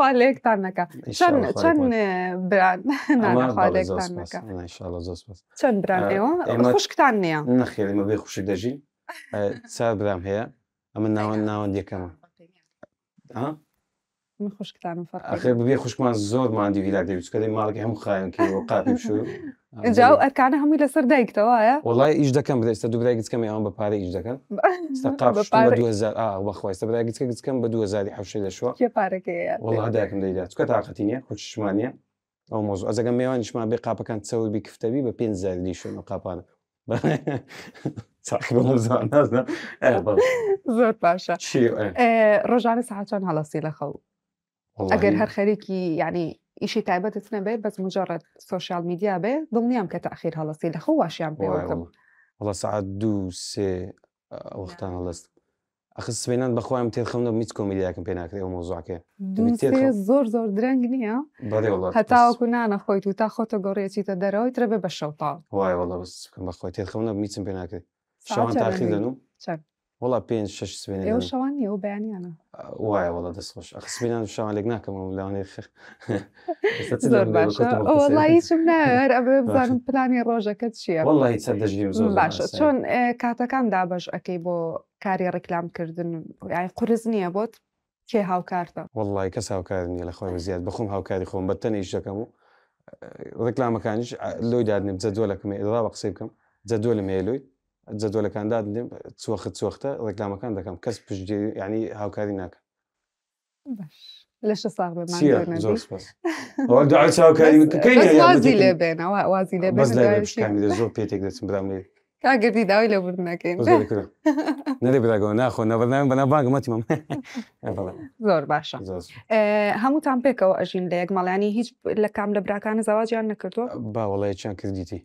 خالق تنکا چن چن بران نه خالق تنکا نه ان شاء الله زوس بس چن بران ایو خوش کتنیا نه خیر ما به خوشی دجی سر برام هیا اما نه نه دیگه ما ها ما خشکتان نفرق اخی خوش کمان زور ما عندي كذا مالك هم خاين كي وقاتب شو الى سر دايك والله ايش دكم بدا استدو بدا قلت كم يوم بباري ايش دكم استقاف شو بدو هزار اه واخوي کم هزار بارك والله خوش شمانيا او موضوع ما شو صاحب زرت باشا رجعنا خو اگر هر خەرێکی یعنی ئیشی تایبەتتنە بێ بس مجرد سوۆشال میدیا بێ دڵنیام کە تاخیر هەڵەستی لە خۆ واشیان پێوەکەم وڵە سعات دوو سێ وەختان هەڵست ئەخ سوێنان بەخوایم تێرخەمە میچ کۆمیدیاکەم زور زور مۆزوعکە زۆر زۆر درەنگ نییە هەتاوەکو نانە خۆیت تو تا خۆتە گەڕێتیتە دەرەوەی ترە بە شەوتا وای وڵە بەخۆی تێرخەمە میچم پێناکرێت شەوان تاخیر دەنوم وڵا پێ شش سوێن ئێوە شەوان نیە و بەیانیانە وایە وڵە دەستخۆش ئەخسبینان شەوان لێک ناکەم لەوانێ خ باشڵیچم نار ئەبێ بزانم پلانی ڕۆژەکە چییە وڵی چە دەژی باشە چۆن کاتەکان دابش ئەەکەی بۆ کاری ڕێکلامکردن قرز نییە بۆت کێ هاوکارتە وڵی کەس هاوکار نیە لە خۆی زیاد بخۆم هاوکاری خۆم بە تەنێ شەکەم و ڕێکلامەکانیش لۆی دادنم جە دۆلەکەم ئێدا بە قسەی بکەم جە دۆ لە مێلوی جەدۆلەکاندا چوەخت چوەختە ڕێکلامەکان دەکەم کەس پشت ینی هاوکاری ناکەم باش. لەش ساغ زۆر پێێک دەچم برام لێ کاگەردی داوای لە بر نەکەین نەێ براگەوە ناخۆ نەبەرناوی بەنا باگمەتیمەم زۆر باشە هەمووتان پێکەوە ئەژین لە یەک مەڵیانی هیچ لە کام لە براکانە زەواجیان نەکردووە باوەڵەیە چیان کردیتی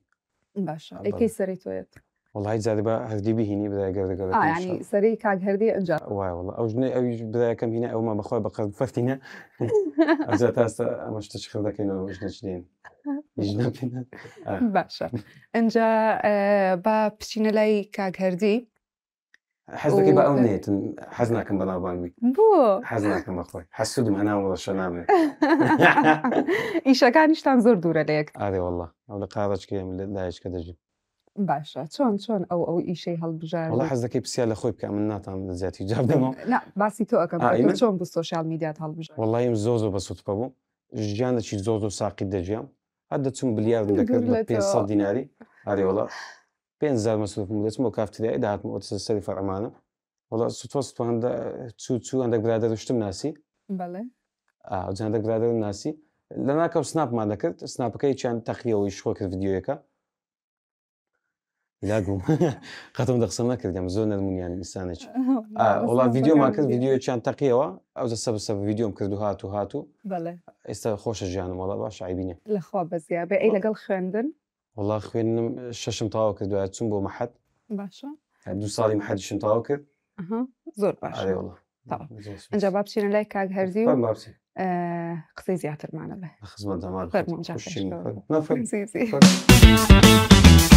باشە ئەیکەی سەری تۆیت والله زاد هذدي به هني بدايه قرد قرد اه يعني سري كاك هردي انجا واي والله او جني او بدا كم هنا او ما بخوي بقرد فرتنا ازا تاس مش تشخل ذاك انه جنا جنين جنا باشا انجا آه، با بشينا لاي كاك هردي حزنك يبقى او نيت حزناكم بلا بالمي بو حزناكم اخوي حسود معنا والله شنامي ايش كان يشتان زور دورة ليك هذه والله او لقاعدة كي لا جيب باشا شون شون او او اي شيء هالبجار والله حزك بسيا لاخوي بك من ناتا من ذاتي جاب إيه، دمو لا باسي تو اكا آه، شون بالسوشيال ميديا هالبجار والله يم زوزو بس تبو جيان شي زوزو ساقي دجيام هذا تم بليار دك 500 دينار هذه والله 500 مصروف مو اسمه كافت دي دات مو تسسري فر امانه والله ستوست فاند تو تو عندك برادر شتم ناسي بله اه عندك برادر ناسي لانك سناب ما ذكرت سناب كي كان تخيل ويشوك الفيديو هيك لگم ختم دخسم نکردم زود نمونی یعنی انسانه چی اولا ویدیو ما کرد ویدیو چند تقیه و او سب سب ویدیوم کردو هاتو هاتو بله است خوش جانم والله باش عیبینه لخوا بزیابه ای لگل خوندن والله خوێنم ششم تاوا کرد دوای چون بۆ مەحەد باشە دو ساڵی مەحەدیشم تاوا کرد زۆر باش ئەجا با بچینە لای کاک هەرزی و قسەی زیاترمانە بێ خزمەتمان فەرمون